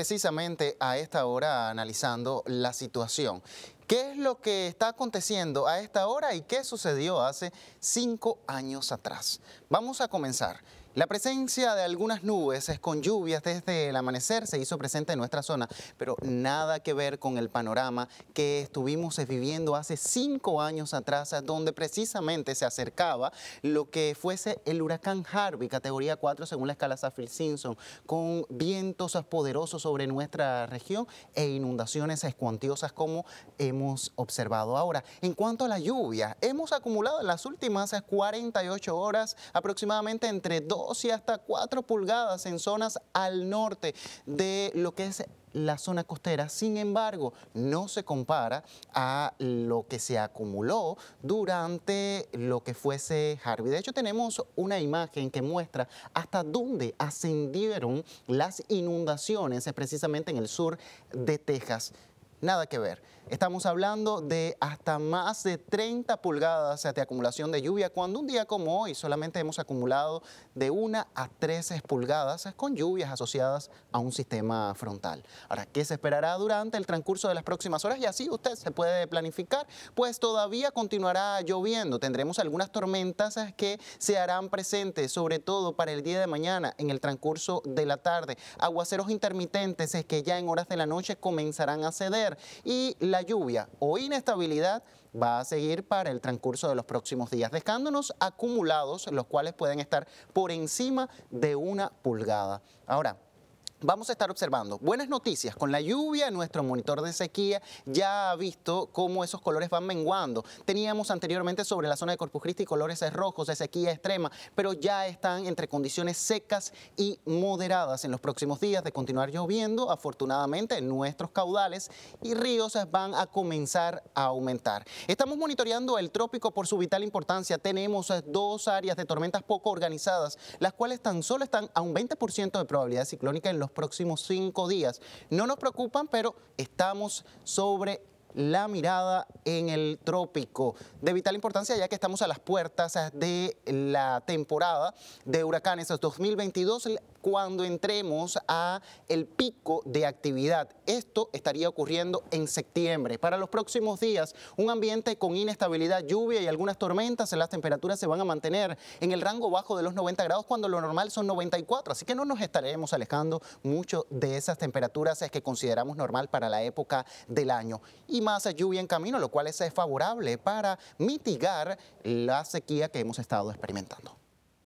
precisamente a esta hora analizando la situación. ¿Qué es lo que está aconteciendo a esta hora y qué sucedió hace cinco años atrás? Vamos a comenzar. La presencia de algunas nubes es con lluvias desde el amanecer se hizo presente en nuestra zona, pero nada que ver con el panorama que estuvimos viviendo hace cinco años atrás, donde precisamente se acercaba lo que fuese el huracán Harvey, categoría 4 según la escala Saffir-Simpson, con vientos poderosos sobre nuestra región e inundaciones escuantiosas como hemos observado ahora. En cuanto a la lluvia, hemos acumulado en las últimas 48 horas aproximadamente entre dos, y hasta cuatro pulgadas en zonas al norte de lo que es la zona costera. Sin embargo, no se compara a lo que se acumuló durante lo que fuese Harvey. De hecho, tenemos una imagen que muestra hasta dónde ascendieron las inundaciones precisamente en el sur de Texas. Nada que ver. Estamos hablando de hasta más de 30 pulgadas de acumulación de lluvia, cuando un día como hoy solamente hemos acumulado de 1 a 13 pulgadas con lluvias asociadas a un sistema frontal. Ahora, ¿qué se esperará durante el transcurso de las próximas horas? Y así usted se puede planificar, pues todavía continuará lloviendo. Tendremos algunas tormentas que se harán presentes, sobre todo para el día de mañana, en el transcurso de la tarde. Aguaceros intermitentes que ya en horas de la noche comenzarán a ceder y la lluvia o inestabilidad va a seguir para el transcurso de los próximos días, dejándonos acumulados, los cuales pueden estar por encima de una pulgada. Ahora, Vamos a estar observando buenas noticias. Con la lluvia, nuestro monitor de sequía ya ha visto cómo esos colores van menguando. Teníamos anteriormente sobre la zona de Corpus Christi colores rojos de sequía extrema, pero ya están entre condiciones secas y moderadas. En los próximos días de continuar lloviendo, afortunadamente nuestros caudales y ríos van a comenzar a aumentar. Estamos monitoreando el trópico por su vital importancia. Tenemos dos áreas de tormentas poco organizadas, las cuales tan solo están a un 20% de probabilidad ciclónica en los próximos cinco días. No nos preocupan, pero estamos sobre la mirada en el trópico. De vital importancia ya que estamos a las puertas de la temporada de huracanes 2022 cuando entremos a el pico de actividad. Esto estaría ocurriendo en septiembre. Para los próximos días, un ambiente con inestabilidad, lluvia y algunas tormentas, las temperaturas se van a mantener en el rango bajo de los 90 grados cuando lo normal son 94, así que no nos estaremos alejando mucho de esas temperaturas que consideramos normal para la época del año. Y más lluvia en camino, lo cual es favorable para mitigar la sequía que hemos estado experimentando.